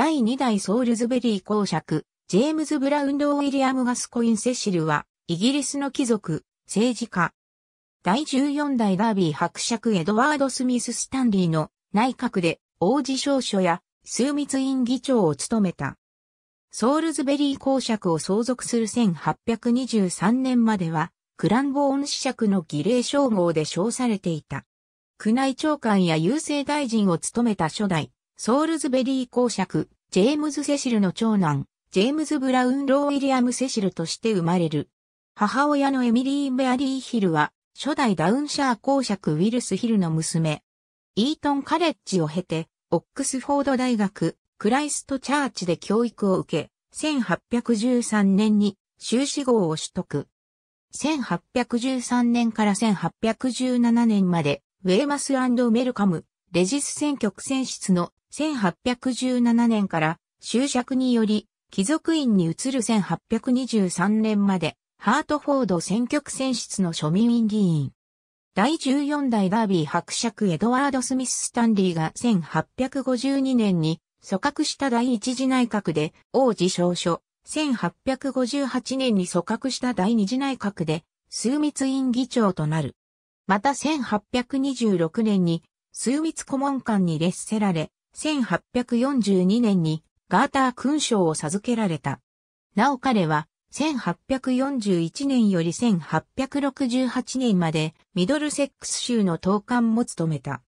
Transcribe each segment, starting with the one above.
第2代ソールズベリー公爵、ジェームズ・ブラウンド・ウィリアム・ガスコイン・セシルは、イギリスの貴族、政治家。第14代ダービー伯爵エドワード・スミス・スタンリーの内閣で王子少書や枢密院議長を務めた。ソールズベリー公爵を相続する1823年までは、クランボーン子爵の儀礼称号で称されていた。宮内長官や郵政大臣を務めた初代、ソールズベリー公爵、ジェームズ・セシルの長男、ジェームズ・ブラウン・ロー・ウィリアム・セシルとして生まれる。母親のエミリー・メアリー・ヒルは、初代ダウンシャー公爵ウィルス・ヒルの娘。イートン・カレッジを経て、オックスフォード大学、クライスト・チャーチで教育を受け、1813年に修士号を取得。1813年から1817年まで、ウェーマスメルカム、レジス選挙区選出の1817年から終着により貴族院に移る1823年までハートフォード選挙区選出の庶民院議員。第14代ダービー伯爵エドワード・スミス・スタンリーが1852年に組閣した第一次内閣で王子少書、1858年に組閣した第二次内閣で枢密院議長となる。また1826年に数密顧問官に列せられ、1842年にガーター勲章を授けられた。なお彼は、1841年より1868年までミドルセックス州の統監も務めた。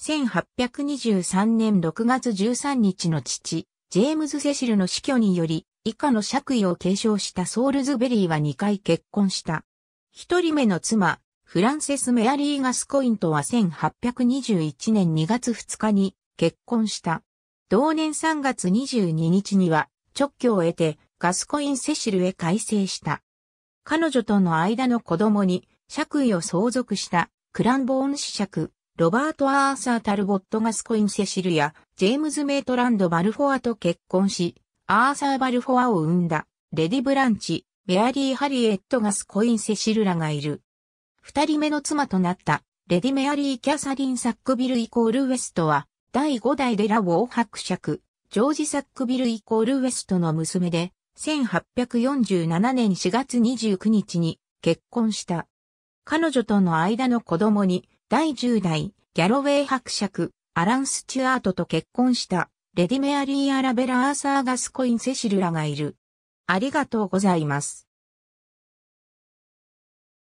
1823年6月13日の父、ジェームズ・セシルの死去により、以下の爵位を継承したソールズベリーは2回結婚した。一人目の妻、フランセス・メアリー・ガスコインとは1821年2月2日に結婚した。同年3月22日には直居を得てガスコイン・セシルへ改正した。彼女との間の子供に爵位を相続したクランボーン子爵、ロバート・アーサー・タルボット・ガスコイン・セシルやジェームズ・メイトランド・バルフォアと結婚し、アーサー・バルフォアを生んだレディ・ブランチ、メアリー・ハリエット・ガスコイン・セシルらがいる。二人目の妻となったレディ・メアリー・キャサリン・サックビルイコール・ウェストは、第五代デラウォー伯爵、ジョージ・サックビルイコール・ウェストの娘で、1847年4月29日に結婚した。彼女との間の子供に、第十代ギャロウェイ伯爵、アラン・スチュアートと結婚した、レディ・メアリー・アラベラ・アーサー・ガスコイン・セシルらがいる。ありがとうございます。